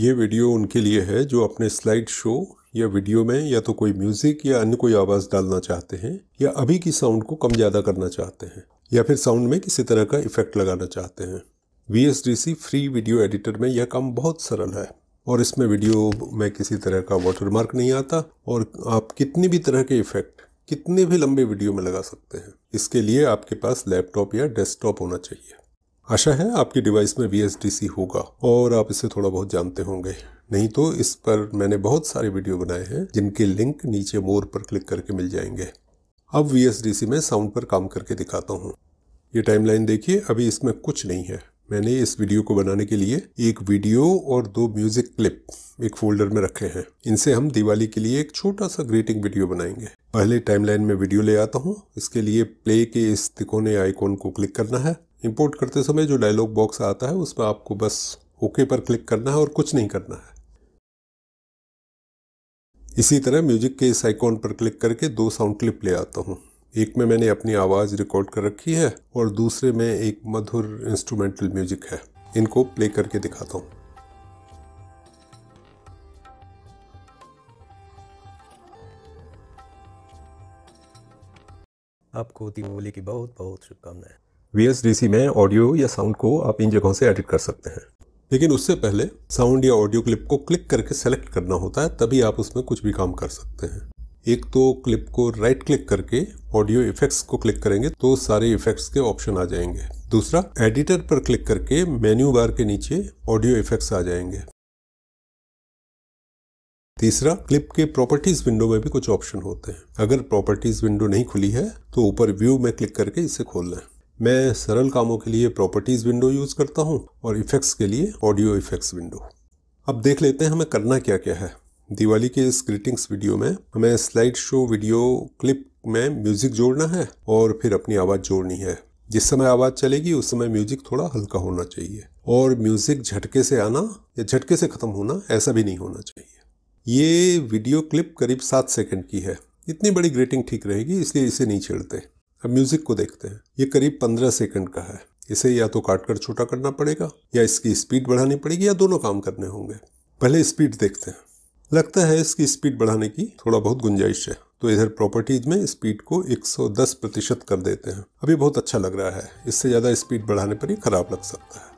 ये वीडियो उनके लिए है जो अपने स्लाइड शो या वीडियो में या तो कोई म्यूज़िक या अन्य कोई आवाज़ डालना चाहते हैं या अभी की साउंड को कम ज़्यादा करना चाहते हैं या फिर साउंड में किसी तरह का इफेक्ट लगाना चाहते हैं वी फ्री वीडियो एडिटर में यह काम बहुत सरल है और इसमें वीडियो में किसी तरह का वाटरमार्क नहीं आता और आप कितनी भी तरह के इफेक्ट कितने भी लंबे वीडियो में लगा सकते हैं इसके लिए आपके पास लैपटॉप या डेस्कटॉप होना चाहिए आशा है आपकी डिवाइस में वी होगा और आप इसे थोड़ा बहुत जानते होंगे नहीं तो इस पर मैंने बहुत सारे वीडियो बनाए हैं जिनके लिंक नीचे मोर पर क्लिक करके मिल जाएंगे अब वी में साउंड पर काम करके दिखाता हूँ ये टाइमलाइन देखिए अभी इसमें कुछ नहीं है मैंने इस वीडियो को बनाने के लिए एक वीडियो और दो म्यूजिक क्लिप एक फोल्डर में रखे हैं इनसे हम दिवाली के लिए एक छोटा सा ग्रीटिंग वीडियो बनाएंगे पहले टाइमलाइन में वीडियो ले आता हूँ इसके लिए प्ले के इस तिकोने आइकॉन को क्लिक करना है इंपोर्ट करते समय जो डायलॉग बॉक्स आता है उसमें आपको बस ओके पर क्लिक करना है और कुछ नहीं करना है इसी तरह म्यूजिक के इस आइकॉन पर क्लिक करके दो साउंड क्लिप ले आता हूँ एक में मैंने अपनी आवाज़ रिकॉर्ड कर रखी है और दूसरे में एक मधुर इंस्ट्रूमेंटल म्यूजिक है इनको प्ले करके दिखाता हूँ आपको दीपावली की बहुत बहुत शुभकामनाएं वी में ऑडियो या साउंड को आप इन जगहों से एडिट कर सकते हैं लेकिन उससे पहले साउंड या ऑडियो क्लिप को क्लिक करके सेलेक्ट करना होता है तभी आप उसमें कुछ भी काम कर सकते हैं एक तो क्लिप को राइट क्लिक करके ऑडियो इफेक्ट्स को क्लिक करेंगे तो सारे इफेक्ट्स के ऑप्शन आ जाएंगे दूसरा एडिटर पर क्लिक करके मेन्यू बार के नीचे ऑडियो इफेक्ट्स आ जाएंगे तीसरा क्लिप के प्रॉपर्टीज विंडो में भी कुछ ऑप्शन होते हैं अगर प्रॉपर्टीज विंडो नहीं खुली है तो ऊपर व्यू में क्लिक करके इसे खोल लें मैं सरल कामों के लिए प्रॉपर्टीज़ विंडो यूज़ करता हूँ और इफ़ेक्ट्स के लिए ऑडियो इफ़ेक्ट्स विंडो अब देख लेते हैं हमें करना क्या क्या है दिवाली के इस ग्रीटिंग्स वीडियो में हमें स्लाइड शो वीडियो क्लिप में म्यूज़िक जोड़ना है और फिर अपनी आवाज़ जोड़नी है जिस समय आवाज़ चलेगी उस समय म्यूज़िक थोड़ा हल्का होना चाहिए और म्यूज़िक झटके से आना या झटके से ख़त्म होना ऐसा भी नहीं होना चाहिए ये वीडियो क्लिप करीब सात सेकंड की है इतनी बड़ी ग्रेटिंग ठीक रहेगी इसलिए इसे नहीं छेड़ते अब म्यूज़िक को देखते हैं ये करीब पंद्रह सेकंड का है इसे या तो काट कर छोटा करना पड़ेगा या इसकी स्पीड बढ़ानी पड़ेगी या दोनों काम करने होंगे पहले स्पीड देखते हैं लगता है इसकी स्पीड बढ़ाने की थोड़ा बहुत गुंजाइश है तो इधर प्रॉपर्टीज में स्पीड को 110 प्रतिशत कर देते हैं अभी बहुत अच्छा लग रहा है इससे ज़्यादा स्पीड बढ़ाने पर ही खराब लग सकता है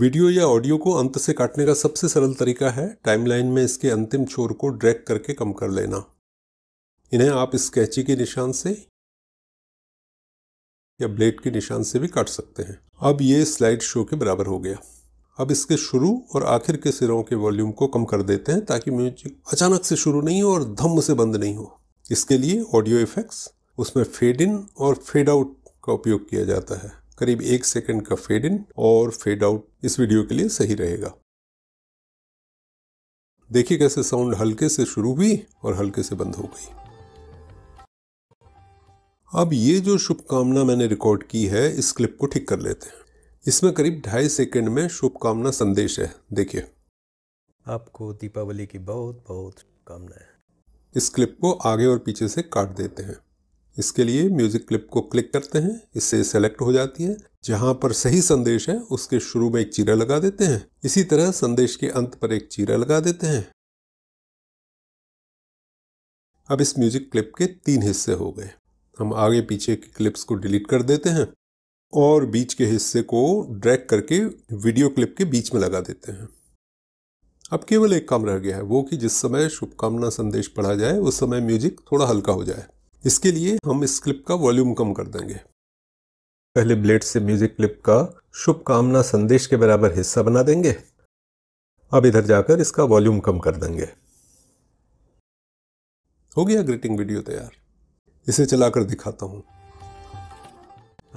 वीडियो या ऑडियो को अंत से काटने का सबसे सरल तरीका है टाइमलाइन में इसके अंतिम छोर को ड्रैग करके कम कर लेना इन्हें आप स्केची के निशान से या ब्लेड के निशान से भी काट सकते हैं अब ये स्लाइड शो के बराबर हो गया अब इसके शुरू और आखिर के सिरों के वॉल्यूम को कम कर देते हैं ताकि म्यूजिक अचानक से शुरू नहीं हो और धम से बंद नहीं हो इसके लिए ऑडियो इफेक्ट्स उसमें फेड इन और फेड आउट का उपयोग किया जाता है करीब एक सेकंड का फेड इन और फेड आउट इस वीडियो के लिए सही रहेगा देखिए कैसे साउंड हल्के से शुरू हुई और हल्के से बंद हो गई अब ये जो शुभकामना मैंने रिकॉर्ड की है इस क्लिप को ठीक कर लेते हैं इसमें करीब ढाई सेकंड में शुभकामना संदेश है देखिए आपको दीपावली की बहुत बहुत शुभकामनाएं इस क्लिप को आगे और पीछे से काट देते हैं इसके लिए म्यूज़िक क्लिप को क्लिक करते हैं इससे सेलेक्ट हो जाती है जहां पर सही संदेश है उसके शुरू में एक चीरा लगा देते हैं इसी तरह संदेश के अंत पर एक चीरा लगा देते हैं अब इस म्यूज़िक क्लिप के तीन हिस्से हो गए हम आगे पीछे के क्लिप्स को डिलीट कर देते हैं और बीच के हिस्से को ड्रैग करके वीडियो क्लिप के बीच में लगा देते हैं अब केवल एक काम रह गया है वो कि जिस समय शुभकामना संदेश पढ़ा जाए उस समय म्यूजिक थोड़ा हल्का हो जाए इसके लिए हम इस क्लिप का वॉल्यूम कम कर देंगे पहले ब्लेड से म्यूजिक क्लिप का शुभकामना संदेश के बराबर हिस्सा बना देंगे अब इधर जाकर इसका वॉल्यूम कम कर देंगे हो गया ग्रीटिंग वीडियो तैयार इसे चलाकर दिखाता हूँ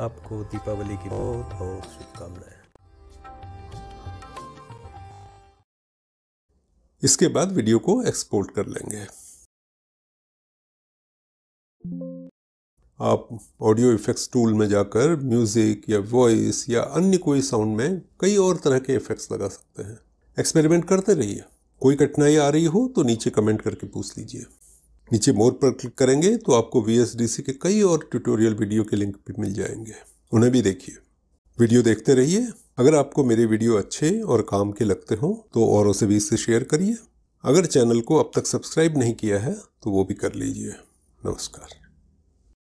आपको दीपावली की बहुत बहुत शुभकामनाएं इसके बाद वीडियो को एक्सपोर्ट कर लेंगे आप ऑडियो इफेक्ट्स टूल में जाकर म्यूज़िक या वॉइस या अन्य कोई साउंड में कई और तरह के इफेक्ट्स लगा सकते हैं एक्सपेरिमेंट करते रहिए कोई कठिनाई आ रही हो तो नीचे कमेंट करके पूछ लीजिए नीचे मोर पर क्लिक करेंगे तो आपको वी के कई और ट्यूटोरियल वीडियो के लिंक भी मिल जाएंगे उन्हें भी देखिए वीडियो देखते रहिए अगर आपको मेरे वीडियो अच्छे और काम के लगते हों तो औरों से भी इसे शेयर करिए अगर चैनल को अब तक सब्सक्राइब नहीं किया है तो वो भी कर लीजिए नमस्कार